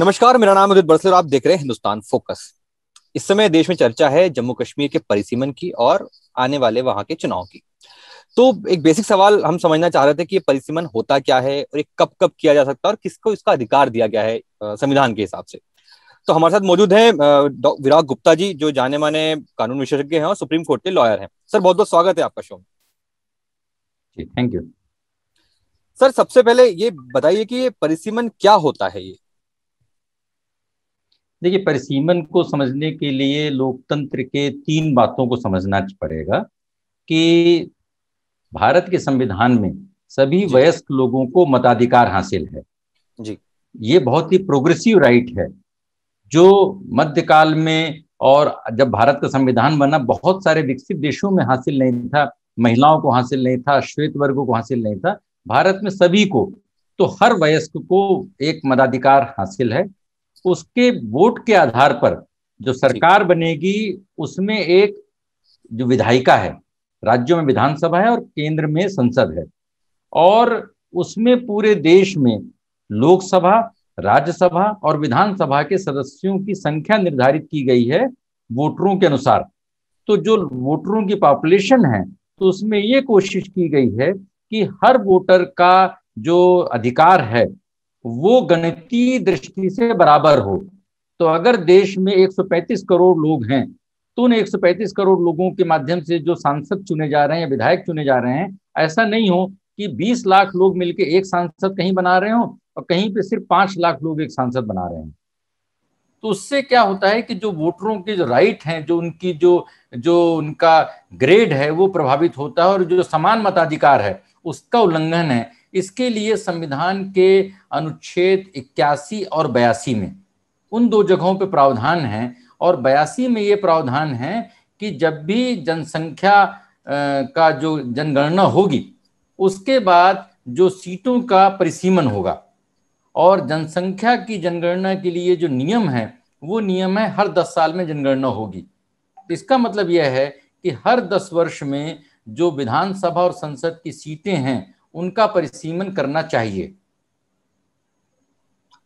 नमस्कार मेरा नाम उदित बरसर आप देख रहे हैं हिंदुस्तान फोकस इस समय देश में चर्चा है जम्मू कश्मीर के परिसीमन की और आने वाले वहां के चुनाव की तो एक बेसिक सवाल हम समझना चाह रहे थे कि ये परिसीमन होता क्या है और एक कब कब किया जा सकता है और किसको इसका अधिकार दिया गया है संविधान के हिसाब से तो हमारे साथ मौजूद हैं विराग गुप्ता जी जो जाने माने कानून विशेषज्ञ हैं और सुप्रीम कोर्ट के लॉयर हैं सर बहुत बहुत स्वागत है आपका शो में थैंक यू सर सबसे पहले ये बताइए कि ये परिसीमन क्या होता है ये देखिए परिसीमन को समझने के लिए लोकतंत्र के तीन बातों को समझना पड़ेगा कि भारत के संविधान में सभी वयस्क लोगों को मताधिकार हासिल है जी ये बहुत ही प्रोग्रेसिव राइट है जो मध्यकाल में और जब भारत का संविधान बना बहुत सारे विकसित देशों में हासिल नहीं था महिलाओं को हासिल नहीं था श्वेत वर्गों को हासिल नहीं था भारत में सभी को तो हर वयस्क को एक मताधिकार हासिल है उसके वोट के आधार पर जो सरकार बनेगी उसमें एक जो विधायिका है राज्यों में विधानसभा है और केंद्र में संसद है और उसमें पूरे देश में लोकसभा राज्यसभा और विधानसभा के सदस्यों की संख्या निर्धारित की गई है वोटरों के अनुसार तो जो वोटरों की पॉपुलेशन है तो उसमें ये कोशिश की गई है कि हर वोटर का जो अधिकार है वो गणितीय दृष्टि से बराबर हो तो अगर देश में 135 करोड़ लोग हैं तो उन 135 करोड़ लोगों के माध्यम से जो सांसद चुने जा रहे हैं विधायक चुने जा रहे हैं ऐसा नहीं हो कि 20 लाख लोग मिलकर एक सांसद कहीं बना रहे हो और कहीं पे सिर्फ पांच लाख लोग एक सांसद बना रहे हैं तो उससे क्या होता है कि जो वोटरों के जो राइट हैं जो उनकी जो जो उनका ग्रेड है वो प्रभावित होता है और जो समान मताधिकार है उसका उल्लंघन है इसके लिए संविधान के अनुच्छेद इक्यासी और बयासी में उन दो जगहों पे प्रावधान है और बयासी में ये प्रावधान है कि जब भी जनसंख्या का जो जनगणना होगी उसके बाद जो सीटों का परिसीमन होगा और जनसंख्या की जनगणना के लिए जो नियम है वो नियम है हर दस साल में जनगणना होगी इसका मतलब यह है कि हर दस वर्ष में जो विधानसभा और संसद की सीटें हैं उनका परिसीमन करना चाहिए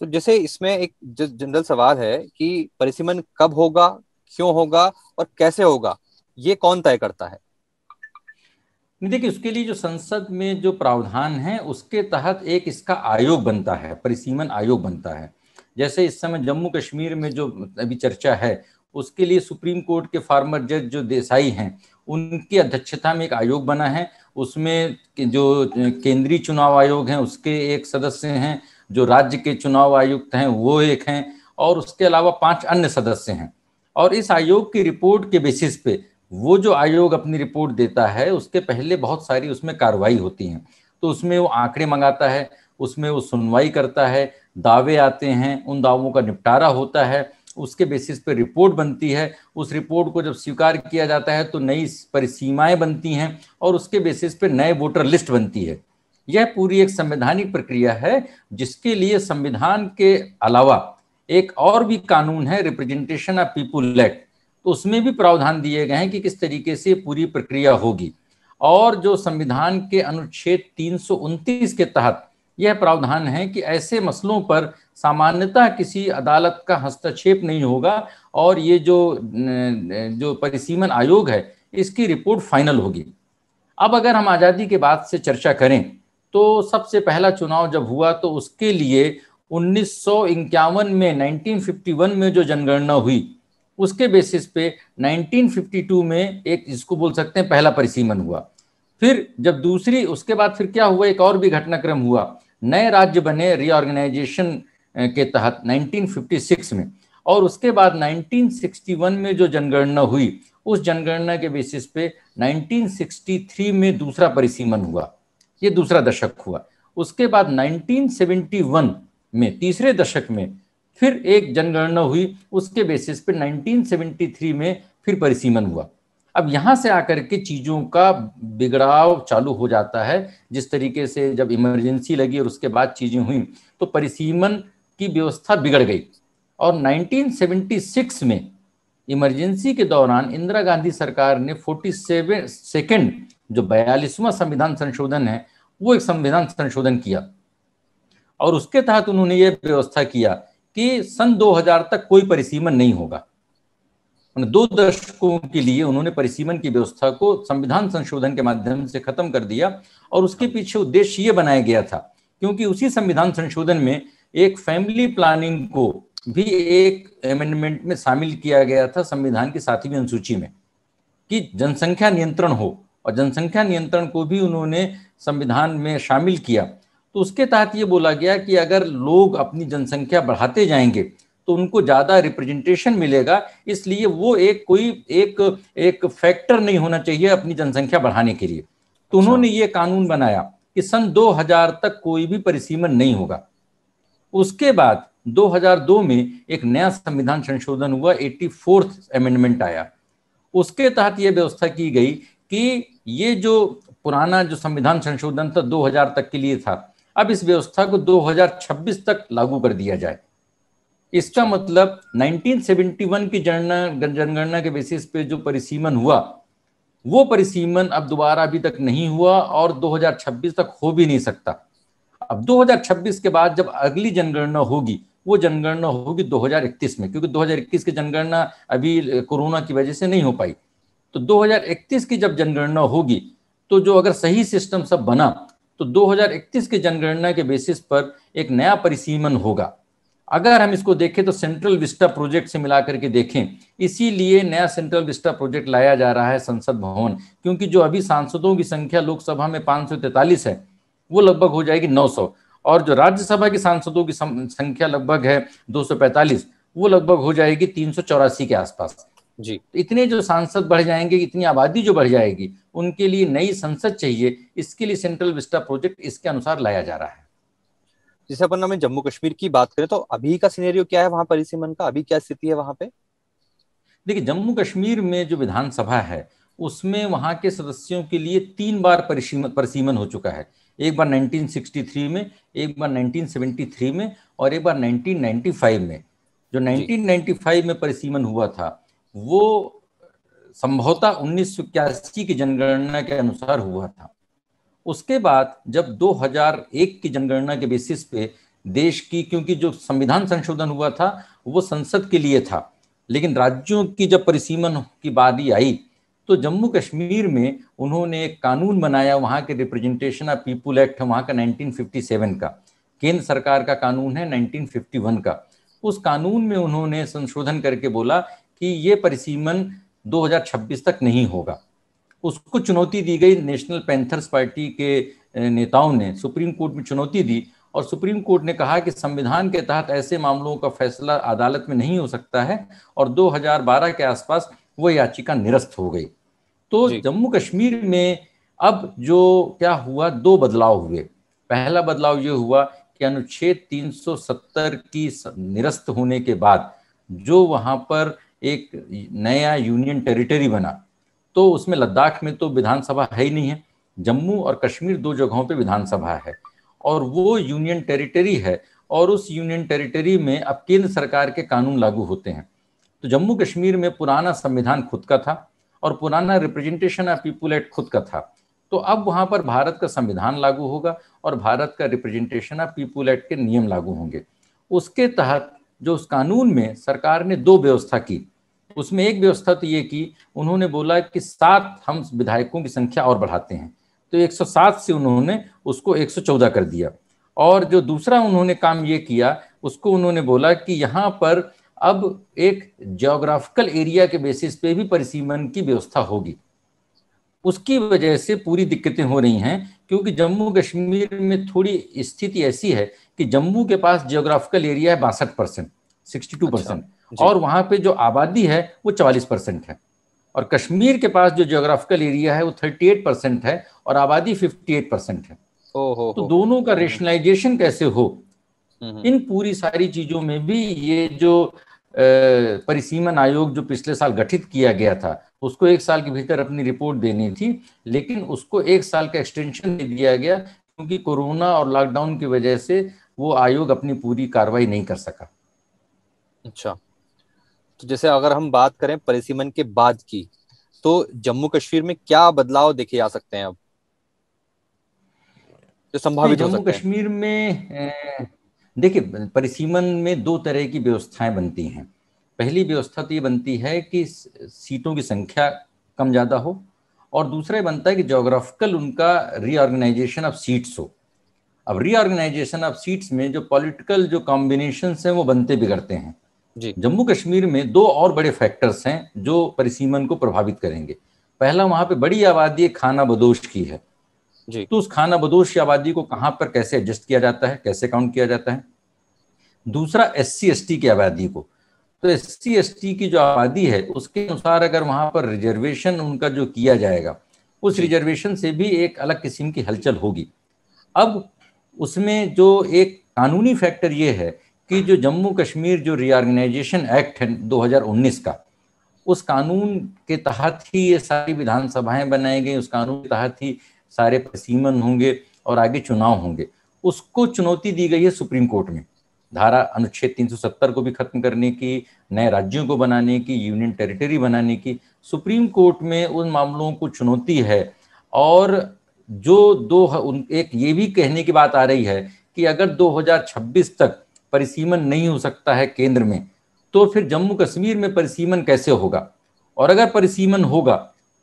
तो जैसे इसमें एक जनरल सवाल है कि परिसीमन कब होगा क्यों होगा और कैसे होगा ये कौन तय करता है देखिए उसके लिए जो संसद में जो प्रावधान है उसके तहत एक इसका आयोग बनता है परिसीमन आयोग बनता है जैसे इस समय जम्मू कश्मीर में जो अभी चर्चा है उसके लिए सुप्रीम कोर्ट के फार्मर जज जो देसाई हैं उनकी अध्यक्षता में एक आयोग बना है उसमें जो केंद्रीय चुनाव आयोग हैं उसके एक सदस्य हैं जो राज्य के चुनाव आयुक्त हैं वो एक हैं और उसके अलावा पांच अन्य सदस्य हैं और इस आयोग की रिपोर्ट के बेसिस पे वो जो आयोग अपनी रिपोर्ट देता है उसके पहले बहुत सारी उसमें कार्रवाई होती है तो उसमें वो आंकड़े मंगाता है उसमें वो सुनवाई करता है दावे आते हैं उन दावों का निपटारा होता है उसके बेसिस पे रिपोर्ट बनती है उस रिपोर्ट को जब स्वीकार किया जाता है तो नई परिसीमाएं बनती हैं और उसके बेसिस पे नए वोटर लिस्ट बनती है यह पूरी एक संवैधानिक प्रक्रिया है जिसके लिए संविधान के अलावा एक और भी कानून है रिप्रेजेंटेशन ऑफ पीपुल एक्ट तो उसमें भी प्रावधान दिए गए हैं कि किस तरीके से पूरी प्रक्रिया होगी और जो संविधान के अनुच्छेद तीन के तहत यह प्रावधान है कि ऐसे मसलों पर सामान्यतः किसी अदालत का हस्तक्षेप नहीं होगा और ये जो जो परिसीमन आयोग है इसकी रिपोर्ट फाइनल होगी अब अगर हम आज़ादी के बाद से चर्चा करें तो सबसे पहला चुनाव जब हुआ तो उसके लिए उन्नीस में 1951 में जो जनगणना हुई उसके बेसिस पे 1952 में एक जिसको बोल सकते हैं पहला परिसीमन हुआ फिर जब दूसरी उसके बाद फिर क्या हुआ एक और भी घटनाक्रम हुआ नए राज्य बने रीऑर्गेनाइजेशन के तहत 1956 में और उसके बाद 1961 में जो जनगणना हुई उस जनगणना के बेसिस पे 1963 में दूसरा परिसीमन हुआ ये दूसरा दशक हुआ उसके बाद 1971 में तीसरे दशक में फिर एक जनगणना हुई उसके बेसिस पे 1973 में फिर परिसीमन हुआ अब यहाँ से आकर के चीज़ों का बिगड़ाव चालू हो जाता है जिस तरीके से जब इमरजेंसी लगी और उसके बाद चीज़ें हुई तो परिसीमन की व्यवस्था बिगड़ गई और 1976 में इमरजेंसी के दौरान इंदिरा गांधी सरकार ने 47 सेकेंड जो बयालीसवां संविधान संशोधन है वो एक संविधान संशोधन किया और उसके तहत उन्होंने ये व्यवस्था किया कि सन 2000 तक कोई परिसीमन नहीं होगा दो दशकों के लिए उन्होंने परिसीमन की व्यवस्था को संविधान संशोधन के माध्यम से खत्म कर दिया और उसके पीछे उद्देश्य ये बनाया गया था क्योंकि उसी संविधान संशोधन में एक फैमिली प्लानिंग को भी एक अमेंडमेंट में शामिल किया गया था संविधान की सातवीं अनुसूची में कि जनसंख्या नियंत्रण हो और जनसंख्या नियंत्रण को भी उन्होंने संविधान में शामिल किया तो उसके तहत ये बोला गया कि अगर लोग अपनी जनसंख्या बढ़ाते जाएंगे तो उनको ज़्यादा रिप्रेजेंटेशन मिलेगा इसलिए वो एक कोई एक एक फैक्टर नहीं होना चाहिए अपनी जनसंख्या बढ़ाने के लिए तो अच्छा। उन्होंने ये कानून बनाया कि सन 2000 तक कोई भी परिसीमन नहीं होगा उसके बाद 2002 में एक नया संविधान संशोधन हुआ एट्टी फोर्थ अमेंडमेंट आया उसके तहत यह व्यवस्था की गई कि ये जो पुराना जो संविधान संशोधन था 2000 तक के लिए था अब इस व्यवस्था को 2026 तक लागू कर दिया जाए इसका मतलब 1971 की जनगणना जनगणना के बेसिस पे जो परिसीमन हुआ वो परिसीमन अब दोबारा अभी तक नहीं हुआ और 2026 तक हो भी नहीं सकता अब 2026 के बाद जब अगली जनगणना होगी वो जनगणना होगी 2031 में क्योंकि 2021 की जनगणना अभी कोरोना की वजह से नहीं हो पाई तो 2031 की जब जनगणना होगी तो जो अगर सही सिस्टम सब बना तो 2031 की जनगणना के बेसिस पर एक नया परिसीमन होगा अगर हम इसको देखें तो सेंट्रल विस्टा प्रोजेक्ट से मिलाकर के देखें इसीलिए नया सेंट्रल विस्टा प्रोजेक्ट लाया जा रहा है संसद भवन क्योंकि जो अभी सांसदों की संख्या लोकसभा में 543 है वो लगभग हो जाएगी 900 और जो राज्यसभा के सांसदों की संख्या लगभग है 245 वो लगभग हो जाएगी तीन के आसपास जी इतने जो सांसद बढ़ जाएंगे इतनी आबादी जो बढ़ जाएगी उनके लिए नई संसद चाहिए इसके लिए सेंट्रल विस्टा प्रोजेक्ट इसके अनुसार लाया जा रहा है जैसे अपन हमें जम्मू कश्मीर की बात करें तो अभी का सिनेरियो क्या है वहां परिसीमन का अभी क्या स्थिति है वहां पे देखिए जम्मू कश्मीर में जो विधानसभा है उसमें वहां के सदस्यों के लिए तीन बार परिसीमन हो चुका है एक बार 1963 में एक बार 1973 में और एक बार 1995 में जो 1995 में परिसीमन हुआ था वो संभवतः उन्नीस की जनगणना के अनुसार हुआ था उसके बाद जब 2001 की जनगणना के बेसिस पे देश की क्योंकि जो संविधान संशोधन हुआ था वो संसद के लिए था लेकिन राज्यों की जब परिसीमन की बारी आई तो जम्मू कश्मीर में उन्होंने एक कानून बनाया वहाँ के रिप्रेजेंटेशन ऑफ पीपुल एक्ट है वहाँ का 1957 का केंद्र सरकार का कानून है 1951 का उस कानून में उन्होंने संशोधन करके बोला कि ये परिसीमन 2026 तक नहीं होगा उसको चुनौती दी गई नेशनल पैंथर्स पार्टी के नेताओं ने सुप्रीम कोर्ट में चुनौती दी और सुप्रीम कोर्ट ने कहा कि संविधान के तहत ऐसे मामलों का फैसला अदालत में नहीं हो सकता है और 2012 के आसपास वो याचिका निरस्त हो गई तो जम्मू कश्मीर में अब जो क्या हुआ दो बदलाव हुए पहला बदलाव ये हुआ कि अनुच्छेद 370 की निरस्त होने के बाद जो वहां पर एक नया यूनियन टेरिटरी बना तो उसमें लद्दाख में तो विधानसभा है ही नहीं है जम्मू और कश्मीर दो जगहों पे विधानसभा है और वो यूनियन टेरिटरी है और उस यूनियन टेरिटरी में अब केंद्र सरकार के कानून लागू होते हैं तो जम्मू कश्मीर में पुराना संविधान खुद का था और पुराना रिप्रेजेंटेशन ऑफ पीपुल एट खुद का था तो अब वहां पर भारत का संविधान लागू होगा और भारत का रिप्रेजेंटेशन ऑफ पीपुल एट के नियम लागू होंगे उसके तहत जो उस कानून में सरकार ने दो व्यवस्था की उसमें एक व्यवस्था तो ये की उन्होंने बोला कि सात हम विधायकों की संख्या और बढ़ाते हैं तो 107 से उन्होंने उसको 114 कर दिया और जो दूसरा उन्होंने काम ये किया उसको उन्होंने बोला कि यहाँ पर अब एक जोग्राफिकल एरिया के बेसिस पे भी परिसीमन की व्यवस्था होगी उसकी वजह से पूरी दिक्कतें हो रही हैं क्योंकि जम्मू कश्मीर में थोड़ी स्थिति ऐसी है कि जम्मू के पास जियोग्राफिकल एरिया है बासठ परसेंट सिक्सटी टू परसेंट और वहां पे जो आबादी है वो चवालीस परसेंट है और कश्मीर के पास जो जियोग्राफिकल एरिया है वो थर्टी एट परसेंट है और आबादी फिफ्टी एट परसेंट है ओ, तो दोनों का रेशनलाइजेशन कैसे हो हम्म। इन पूरी सारी चीजों में भी ये जो परिसीमन आयोग जो पिछले साल गठित किया गया था उसको एक साल के भीतर अपनी रिपोर्ट देनी थी लेकिन उसको एक साल का एक्सटेंशन दे दिया गया क्योंकि कोरोना और लॉकडाउन की वजह से वो आयोग अपनी पूरी कार्रवाई नहीं कर सका अच्छा तो जैसे अगर हम बात करें परिसीमन के बाद की तो जम्मू कश्मीर में क्या बदलाव देखे जा सकते हैं अब जो संभावित जम्मू कश्मीर में देखिए परिसीमन में दो तरह की व्यवस्थाएं बनती हैं पहली व्यवस्था तो ये बनती है कि सीटों की संख्या कम ज़्यादा हो और दूसरा बनता है कि जोग्राफिकल उनका रीऑर्गेनाइजेशन ऑफ सीट्स हो अब रीऑर्गेनाइजेशन ऑफ सीट्स में जो पॉलिटिकल जो कॉम्बिनेशन हैं वो बनते बिगड़ते हैं जम्मू कश्मीर में दो और बड़े फैक्टर्स हैं जो परिसीमन को प्रभावित करेंगे पहला वहाँ पे बड़ी आबादी खाना बदोश की है तो उस खाना बदोश की आबादी को कहां पर कैसे एडजस्ट किया जाता है कैसे काउंट किया जाता है दूसरा एस सी एस टी की आबादी को तो एस सी एस टी की जो आबादी है उसके अनुसार अगर वहां पर रिजर्वेशन उनका जो किया जाएगा उस रिजर्वेशन से भी एक अलग किस्म की हलचल होगी अब उसमें जो एक कानूनी फैक्टर ये है कि जो जम्मू कश्मीर जो रीऑर्गेनाइजेशन एक्ट है 2019 का उस कानून के तहत ही ये सारी विधानसभाएं बनाई गई उस कानून के तहत ही सारे प्रसीमन होंगे और आगे चुनाव होंगे उसको चुनौती दी गई है सुप्रीम कोर्ट में धारा अनुच्छेद 370 को भी खत्म करने की नए राज्यों को बनाने की यूनियन टेरिटरी बनाने की सुप्रीम कोर्ट में उन मामलों को चुनौती है और जो दो उन एक ये भी कहने की बात आ रही है कि अगर 2026 तक परिसीमन नहीं हो सकता है केंद्र में तो फिर जम्मू कश्मीर में परिसीमन कैसे होगा और अगर परिसीमन होगा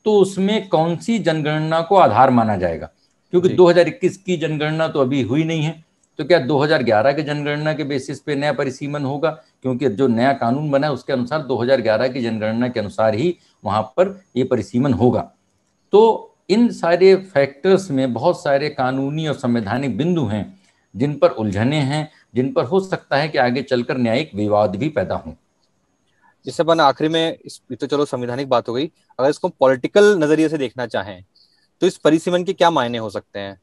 तो उसमें कौन सी जनगणना को आधार माना जाएगा क्योंकि 2021 की जनगणना तो अभी हुई नहीं है तो क्या 2011 के जनगणना के बेसिस पे नया परिसीमन होगा क्योंकि जो नया कानून बना है उसके अनुसार 2011 की जनगणना के अनुसार ही वहाँ पर ये परिसीमन होगा तो इन सारे फैक्टर्स में बहुत सारे कानूनी और संवैधानिक बिंदु हैं जिन पर उलझने हैं जिन पर हो सकता है कि आगे चलकर न्यायिक विवाद भी पैदा हों जिससे अपन आखिरी में इस तो चलो संवैधानिक बात हो गई अगर इसको पॉलिटिकल नजरिए से देखना चाहें तो इस परिसीमन के क्या मायने हो सकते हैं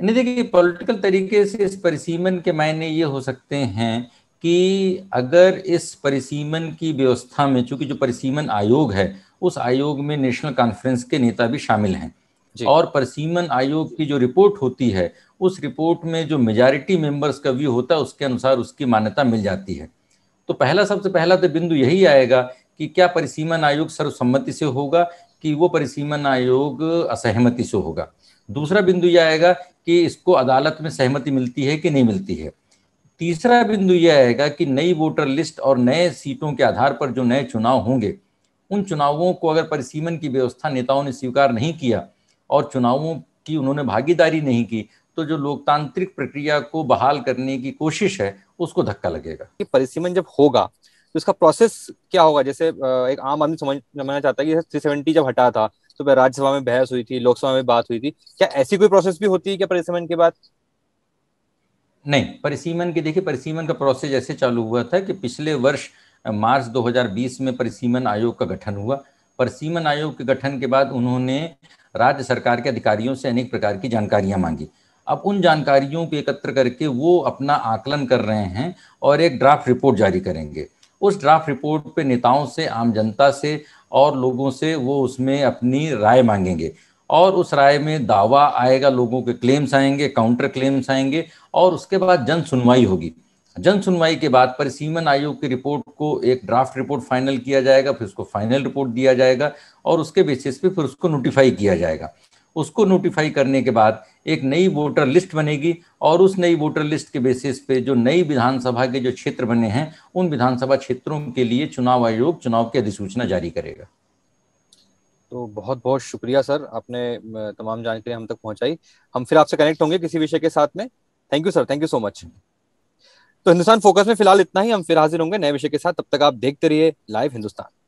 नहीं देखिए पॉलिटिकल तरीके से इस परिसीमन के मायने ये हो सकते हैं कि अगर इस परिसीमन की व्यवस्था में चूंकि जो परिसीमन आयोग है उस आयोग में नेशनल कॉन्फ्रेंस के नेता भी शामिल हैं और परसीमन आयोग की जो रिपोर्ट होती है उस रिपोर्ट में जो मेजॉरिटी मेंबर्स का व्यू होता है उसके अनुसार उसकी मान्यता मिल जाती है तो पहला सबसे पहला तो बिंदु यही आएगा कि क्या परिसीमन आयोग सर्वसम्मति से होगा कि वो परिसीमन आयोग असहमति से होगा दूसरा बिंदु यह आएगा कि इसको अदालत में सहमति मिलती है कि नहीं मिलती है तीसरा बिंदु यह आएगा कि नई वोटर लिस्ट और नए सीटों के आधार पर जो नए चुनाव होंगे उन चुनावों को अगर परिसीमन की व्यवस्था नेताओं ने स्वीकार नहीं किया और चुनावों की उन्होंने भागीदारी नहीं की तो जो लोकतांत्रिक प्रक्रिया को बहाल करने की कोशिश है उसको धक्का लगेगा कि परिसीमन जब होगा तो इसका प्रोसेस क्या होगा जैसे एक आम आदमी समझना चाहता है कि थ्री सेवेंटी जब हटा था तो राज्यसभा में बहस हुई थी लोकसभा में बात हुई थी क्या ऐसी कोई प्रोसेस भी होती है क्या परिसीमन के बाद नहीं परिसीमन के देखिए परिसीमन का प्रोसेस ऐसे चालू हुआ था कि पिछले वर्ष मार्च 2020 में परिसीमन आयोग का गठन हुआ परिसीमन आयोग के गठन के बाद उन्होंने राज्य सरकार के अधिकारियों से अनेक प्रकार की जानकारियां मांगी अब उन जानकारियों को एकत्र करके वो अपना आकलन कर रहे हैं और एक ड्राफ्ट रिपोर्ट जारी करेंगे उस ड्राफ्ट रिपोर्ट पे नेताओं से आम जनता से और लोगों से वो उसमें अपनी राय मांगेंगे और उस राय में दावा आएगा लोगों के क्लेम्स आएंगे काउंटर क्लेम्स आएंगे और उसके बाद जन सुनवाई होगी जन सुनवाई के बाद पर सीमन आयोग की रिपोर्ट को एक ड्राफ्ट रिपोर्ट फाइनल किया जाएगा फिर उसको फाइनल रिपोर्ट दिया जाएगा और उसके बेसिस पे फिर उसको नोटिफाई किया जाएगा उसको नोटिफाई करने के बाद एक नई वोटर लिस्ट बनेगी और उस नई वोटर लिस्ट के बेसिस पे जो नई विधानसभा के जो क्षेत्र बने हैं उन विधानसभा क्षेत्रों के लिए चुनाव आयोग चुनाव की अधिसूचना जारी करेगा तो बहुत बहुत शुक्रिया सर आपने तमाम जानकारी हम तक पहुंचाई हम फिर आपसे कनेक्ट होंगे किसी विषय के साथ में thank you sir thank you so much तो हिंदुस्तान फोकस में फिलहाल इतना ही हम फिर हाजिर होंगे नए विषय के साथ तब तक आप देखते रहिए लाइव हिंदुस्तान